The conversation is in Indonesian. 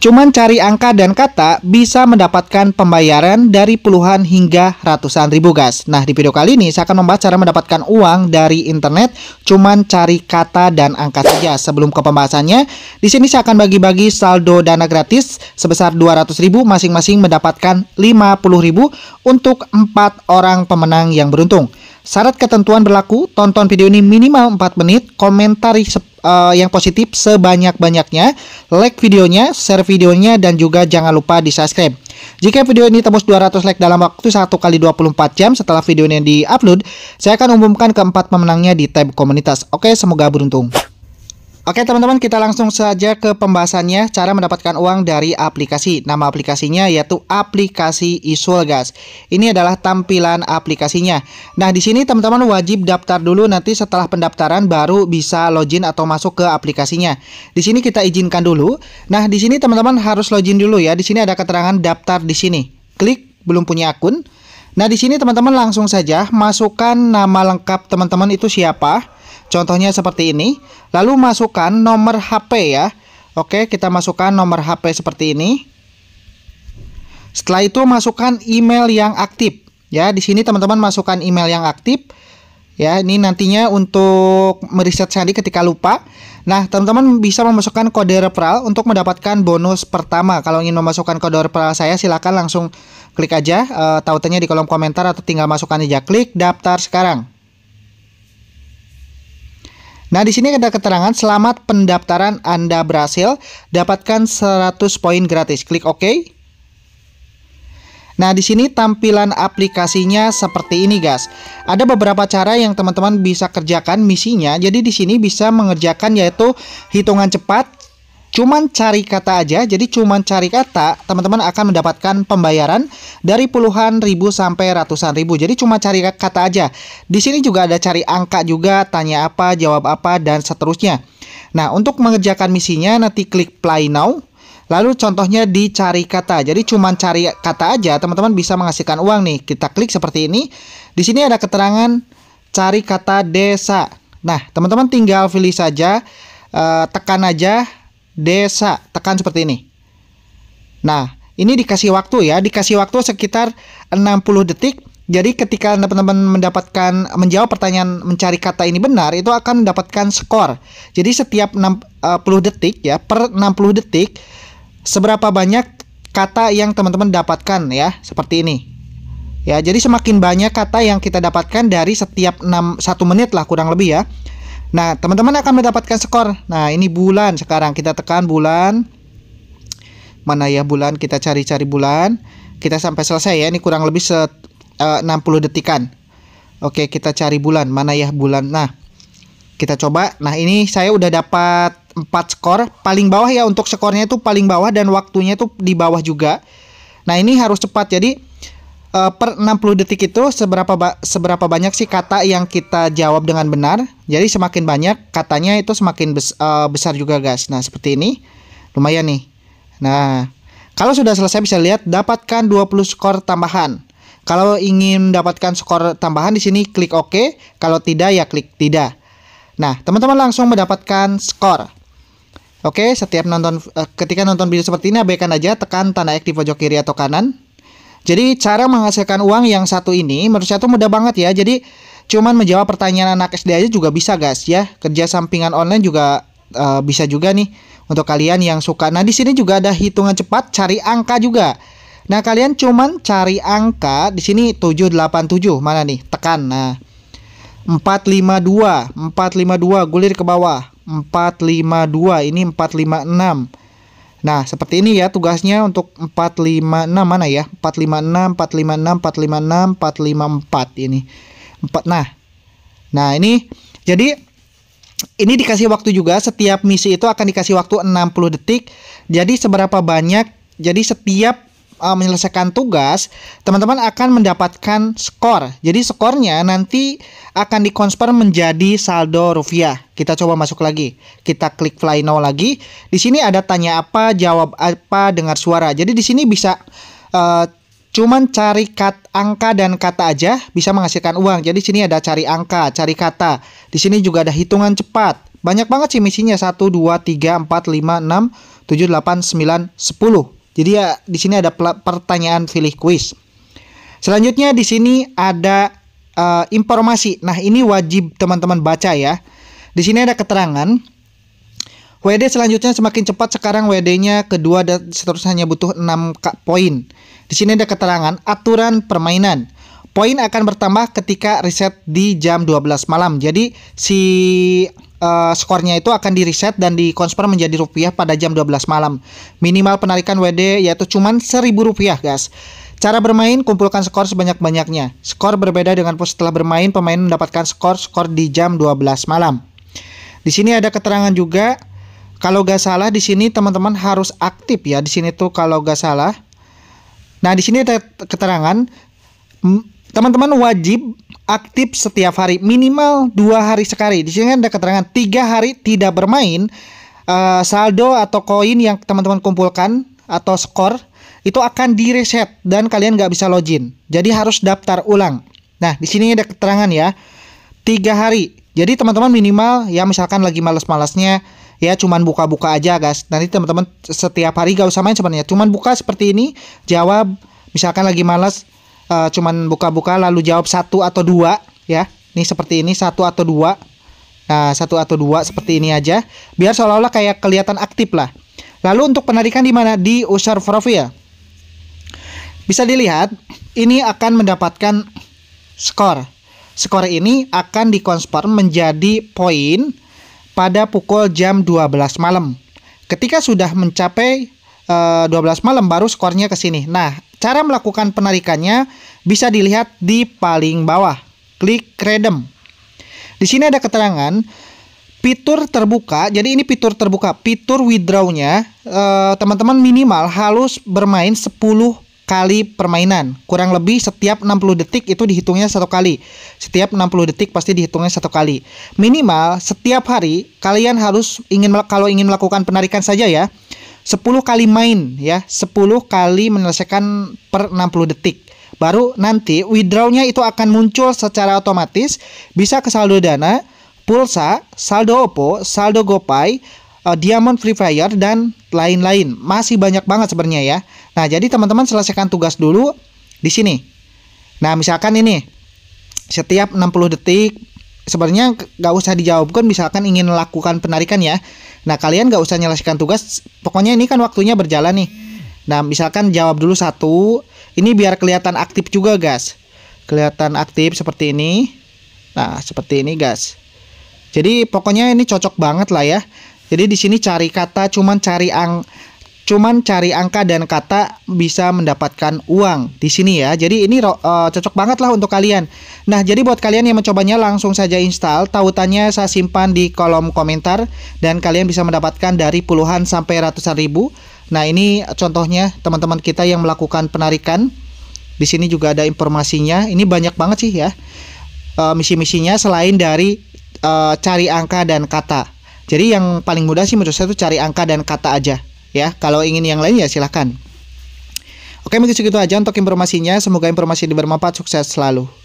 Cuman cari angka dan kata bisa mendapatkan pembayaran dari puluhan hingga ratusan ribu guys. Nah di video kali ini saya akan membahas cara mendapatkan uang dari internet cuman cari kata dan angka saja. Sebelum ke pembahasannya, di sini saya akan bagi-bagi saldo dana gratis sebesar 200 ribu masing-masing mendapatkan 50 ribu untuk empat orang pemenang yang beruntung. Syarat ketentuan berlaku, tonton video ini minimal 4 menit, komentari uh, yang positif sebanyak-banyaknya, like videonya, share videonya, dan juga jangan lupa di subscribe. Jika video ini tembus 200 like dalam waktu 1 kali 24 jam setelah video ini di-upload, saya akan umumkan keempat pemenangnya di tab komunitas. Oke, semoga beruntung. Oke teman-teman kita langsung saja ke pembahasannya cara mendapatkan uang dari aplikasi Nama aplikasinya yaitu aplikasi Isul guys Ini adalah tampilan aplikasinya Nah di sini teman-teman wajib daftar dulu nanti setelah pendaftaran baru bisa login atau masuk ke aplikasinya Di sini kita izinkan dulu Nah di sini teman-teman harus login dulu ya Di sini ada keterangan daftar di sini Klik belum punya akun Nah di sini teman-teman langsung saja masukkan nama lengkap teman-teman itu siapa Contohnya seperti ini. Lalu masukkan nomor HP ya. Oke, kita masukkan nomor HP seperti ini. Setelah itu masukkan email yang aktif. Ya, di sini teman-teman masukkan email yang aktif. Ya, ini nantinya untuk meriset sandi ketika lupa. Nah, teman-teman bisa memasukkan kode referral untuk mendapatkan bonus pertama. Kalau ingin memasukkan kode referral saya, silakan langsung klik aja e, eh, tautannya di kolom komentar atau tinggal masukkan aja klik daftar sekarang. Nah, di sini ada keterangan selamat pendaftaran Anda berhasil, dapatkan 100 poin gratis. Klik OK. Nah, di sini tampilan aplikasinya seperti ini, guys. Ada beberapa cara yang teman-teman bisa kerjakan misinya. Jadi di sini bisa mengerjakan yaitu hitungan cepat, Cuman cari kata aja, jadi cuman cari kata, teman-teman akan mendapatkan pembayaran dari puluhan ribu sampai ratusan ribu. Jadi cuma cari kata aja. Di sini juga ada cari angka juga, tanya apa, jawab apa, dan seterusnya. Nah, untuk mengerjakan misinya nanti klik play now. Lalu contohnya dicari kata. Jadi cuman cari kata aja teman-teman bisa menghasilkan uang nih. Kita klik seperti ini. Di sini ada keterangan cari kata desa. Nah, teman-teman tinggal pilih saja, Uh, tekan aja desa. Tekan seperti ini. Nah, ini dikasih waktu ya, dikasih waktu sekitar 60 detik. Jadi ketika teman-teman mendapatkan menjawab pertanyaan mencari kata ini benar, itu akan mendapatkan skor. Jadi setiap 60 detik ya, per 60 detik seberapa banyak kata yang teman-teman dapatkan ya, seperti ini. Ya, jadi semakin banyak kata yang kita dapatkan dari setiap 6 1 menit lah kurang lebih ya. Nah, teman-teman akan mendapatkan skor. Nah, ini bulan sekarang kita tekan bulan. Mana ya bulan? Kita cari-cari bulan. Kita sampai selesai ya. Ini kurang lebih se uh, 60 detikan. Oke, kita cari bulan. Mana ya bulan? Nah, kita coba. Nah, ini saya udah dapat 4 skor. Paling bawah ya untuk skornya itu paling bawah dan waktunya itu di bawah juga. Nah, ini harus cepat. Jadi uh, per 60 detik itu seberapa ba seberapa banyak sih kata yang kita jawab dengan benar. Jadi semakin banyak katanya itu semakin bes uh, besar juga guys. Nah, seperti ini. Lumayan nih. Nah, kalau sudah selesai bisa lihat dapatkan 20 skor tambahan. Kalau ingin mendapatkan skor tambahan di sini klik OK, kalau tidak ya klik tidak. Nah, teman-teman langsung mendapatkan skor. Oke, setiap nonton eh, ketika nonton video seperti ini abaikan aja tekan tanda X di pojok kiri atau kanan jadi cara menghasilkan uang yang satu ini menurut saya itu mudah banget ya. Jadi cuman menjawab pertanyaan anak SD aja juga bisa guys ya. Kerja sampingan online juga uh, bisa juga nih untuk kalian yang suka. Nah, di sini juga ada hitungan cepat cari angka juga. Nah, kalian cuman cari angka di sini 787 mana nih? Tekan. Nah, 452, 452 gulir ke bawah. 452 ini 456. Nah, seperti ini ya tugasnya untuk 456 mana ya? 456 456 456 454 ini. 4 nah. Nah, ini jadi ini dikasih waktu juga setiap misi itu akan dikasih waktu 60 detik. Jadi seberapa banyak jadi setiap uh, menyelesaikan tugas, teman-teman akan mendapatkan skor. Jadi skornya nanti akan dikonspon menjadi saldo rupiah. Kita coba masuk lagi. Kita klik fly now lagi. Di sini ada tanya apa, jawab apa, dengar suara. Jadi di sini bisa uh, cuman cari kat, angka dan kata aja bisa menghasilkan uang. Jadi di sini ada cari angka, cari kata. Di sini juga ada hitungan cepat. Banyak banget sih misinya 1 2 3 4 5 6 7 8 9 10. Jadi ya di sini ada pertanyaan pilih kuis. Selanjutnya di sini ada uh, informasi. Nah, ini wajib teman-teman baca ya. Di sini ada keterangan WD selanjutnya semakin cepat sekarang WD-nya kedua dan seterusnya hanya butuh 6 poin. Di sini ada keterangan aturan permainan. Poin akan bertambah ketika reset di jam 12 malam. Jadi si uh, skornya itu akan di reset dan dikonver menjadi rupiah pada jam 12 malam. Minimal penarikan WD yaitu cuman 1000 rupiah guys. Cara bermain, kumpulkan skor sebanyak-banyaknya. Skor berbeda dengan pos setelah bermain, pemain mendapatkan skor-skor di jam 12 malam. Di sini ada keterangan juga, kalau gak salah di sini teman-teman harus aktif ya. Di sini tuh kalau gak salah. Nah di sini ada keterangan, teman-teman wajib aktif setiap hari minimal dua hari sekali. Di sini kan ada keterangan tiga hari tidak bermain uh, saldo atau koin yang teman-teman kumpulkan atau skor itu akan direset dan kalian nggak bisa login. Jadi harus daftar ulang. Nah di sini ada keterangan ya tiga hari. Jadi teman-teman minimal ya misalkan lagi males-malesnya ya cuman buka-buka aja guys. Nanti teman-teman setiap hari gak usah main sebenarnya. Cuman buka seperti ini jawab misalkan lagi malas uh, cuman buka-buka lalu jawab satu atau dua ya ini seperti ini satu atau dua nah satu atau dua seperti ini aja biar seolah-olah kayak kelihatan aktif lah lalu untuk penarikan di mana di user profil bisa dilihat ini akan mendapatkan skor skor ini akan dikonfirm menjadi poin pada pukul jam 12 malam ketika sudah mencapai uh, eh, 12 malam baru skornya ke sini nah Cara melakukan penarikannya bisa dilihat di paling bawah. Klik redeem. Di sini ada keterangan fitur terbuka. Jadi ini fitur terbuka. Fitur withdraw-nya eh, teman-teman minimal harus bermain 10 kali permainan. Kurang lebih setiap 60 detik itu dihitungnya satu kali. Setiap 60 detik pasti dihitungnya satu kali. Minimal setiap hari kalian harus ingin kalau ingin melakukan penarikan saja ya 10 kali main ya, 10 kali menyelesaikan per 60 detik. Baru nanti withdrawnya itu akan muncul secara otomatis bisa ke saldo Dana, Pulsa, saldo Oppo, saldo GoPay, uh, Diamond Free Fire dan lain-lain. Masih banyak banget sebenarnya ya. Nah, jadi teman-teman selesaikan tugas dulu di sini. Nah, misalkan ini setiap 60 detik sebenarnya nggak usah dijawabkan misalkan ingin melakukan penarikan ya nah kalian nggak usah nyelesaikan tugas pokoknya ini kan waktunya berjalan nih nah misalkan jawab dulu satu ini biar kelihatan aktif juga gas. kelihatan aktif seperti ini nah seperti ini gas. jadi pokoknya ini cocok banget lah ya jadi di sini cari kata cuman cari ang cuman cari angka dan kata bisa mendapatkan uang di sini ya. Jadi ini uh, cocok banget lah untuk kalian. Nah, jadi buat kalian yang mencobanya langsung saja install. Tautannya saya simpan di kolom komentar dan kalian bisa mendapatkan dari puluhan sampai ratusan ribu. Nah, ini contohnya teman-teman kita yang melakukan penarikan. Di sini juga ada informasinya. Ini banyak banget sih ya. Uh, misi-misinya selain dari uh, cari angka dan kata. Jadi yang paling mudah sih menurut saya itu cari angka dan kata aja ya kalau ingin yang lain ya silahkan oke mungkin segitu aja untuk informasinya semoga informasi ini bermanfaat sukses selalu